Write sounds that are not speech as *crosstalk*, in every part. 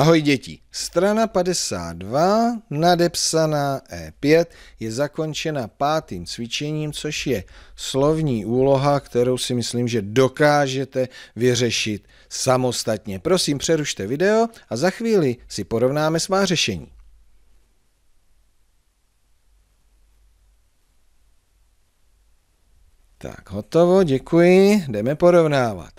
Ahoj děti. Strana 52, nadepsaná E5, je zakončena pátým cvičením, což je slovní úloha, kterou si myslím, že dokážete vyřešit samostatně. Prosím, přerušte video a za chvíli si porovnáme svá řešení. Tak, hotovo, děkuji, jdeme porovnávat.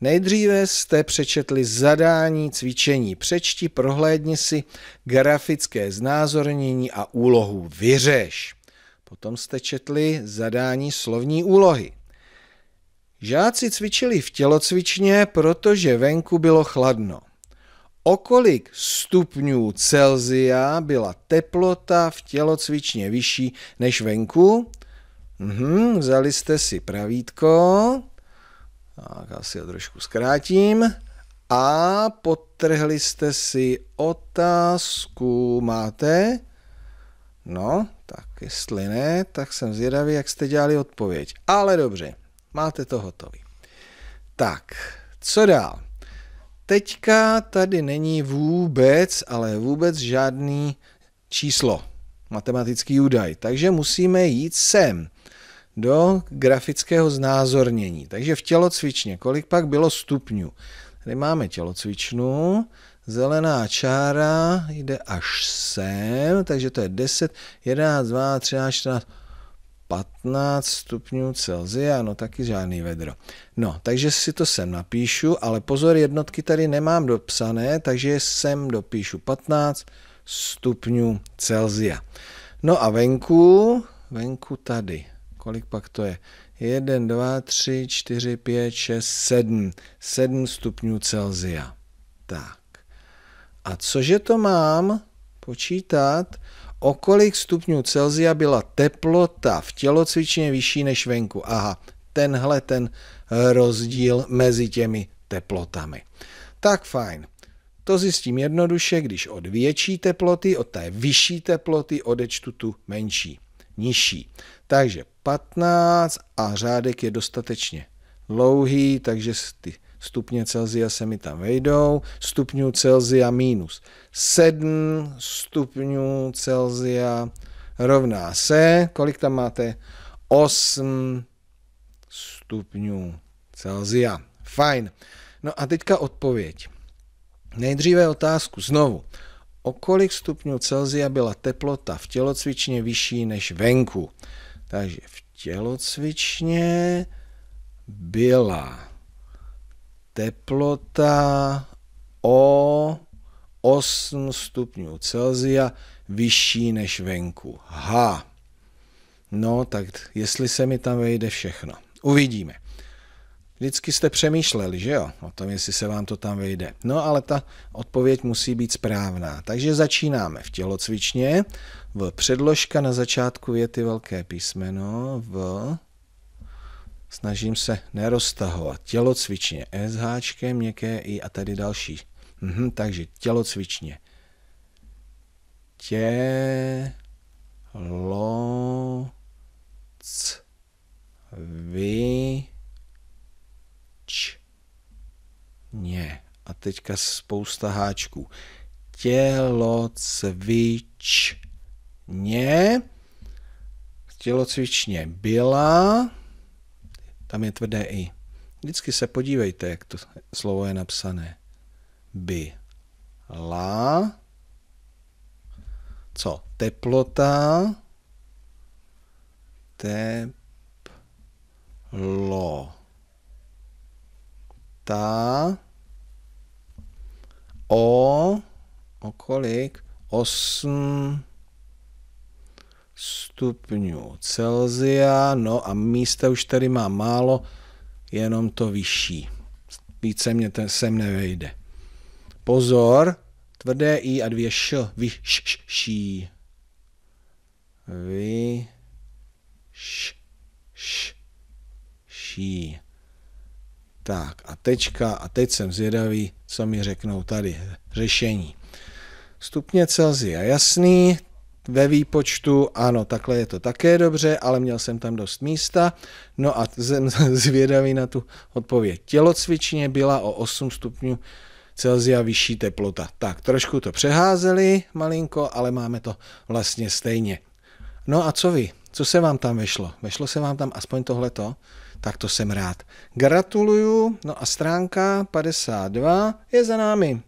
Nejdříve jste přečetli zadání cvičení. Přečti, prohlédni si grafické znázornění a úlohu vyřeš. Potom jste četli zadání slovní úlohy. Žáci cvičili v tělocvičně, protože venku bylo chladno. O kolik stupňů Celzia byla teplota v tělocvičně vyšší než venku? Mhm, vzali jste si pravítko. Tak já si ho trošku zkrátím. A potrhli jste si otázku. Máte? No, tak jestli ne, tak jsem zvědavý, jak jste dělali odpověď. Ale dobře, máte to hotový. Tak, co dál? Teďka tady není vůbec, ale vůbec žádný číslo, matematický údaj, takže musíme jít sem do grafického znázornění. Takže v tělocvičně, kolik pak bylo stupňů? Tady máme tělocvičnu, zelená čára jde až sem, takže to je 10, 11, 12, 13, 14, 15 stupňů Celzia, no taky žádný vedro. No, takže si to sem napíšu, ale pozor, jednotky tady nemám dopsané, takže sem dopíšu 15 stupňů Celzia. No a venku, venku tady kolik pak to je? 1, 2, 3, 4, 5, 6, 7. 7 stupňů Celzia. Tak. A cože to mám počítat? O kolik stupňů Celzia byla teplota v tělocvičně vyšší než venku? Aha, tenhle ten rozdíl mezi těmi teplotami. Tak fajn. To zjistím jednoduše, když od větší teploty, od té vyšší teploty odečtu tu menší nižší. Takže 15 a řádek je dostatečně dlouhý, takže ty stupně Celzia se mi tam vejdou, stupňů Celzia minus 7 stupňů Celzia rovná se, kolik tam máte? 8 stupňů Celzia. Fajn. No a teďka odpověď. Nejdříve otázku znovu o kolik stupňů Celzia byla teplota v tělocvičně vyšší než venku. Takže v tělocvičně byla teplota o 8 stupňů Celzia vyšší než venku. Ha. No, tak jestli se mi tam vejde všechno. Uvidíme. Vždycky jste přemýšleli, že jo, o tom, jestli se vám to tam vejde. No ale ta odpověď musí být správná. Takže začínáme v tělocvičně, v předložka na začátku věty velké písmeno, v snažím se neroztahovat. Tělocvičně, s háčkem, měkké i a tady další. Mhm, takže tělocvičně. Tě, lo, teďka spousta háčků. Tělocvičně. Tělocvičně byla. Tam je tvrdé i. Vždycky se podívejte, jak to slovo je napsané. By. La. Co? Teplota. Teplo. Ta o, o kolik? 8 stupňů Celzia, no a místa už tady má málo, jenom to vyšší. Více mě ten sem nevejde. Pozor, tvrdé i a dvě š, vyšší. vyšší. š, š, tak a tečka, a teď jsem zvědavý, co mi řeknou tady. Řešení. Stupně Celsia, jasný, ve výpočtu, ano, takhle je to také dobře, ale měl jsem tam dost místa. No a jsem *laughs* zvědavý na tu odpověď. Tělocvičně byla o 8 stupňů Celzia vyšší teplota. Tak, trošku to přeházeli malinko, ale máme to vlastně stejně. No a co vy? Co se vám tam vešlo? Vešlo se vám tam aspoň tohleto? tak to jsem rád. Gratuluju, no a stránka 52 je za námi.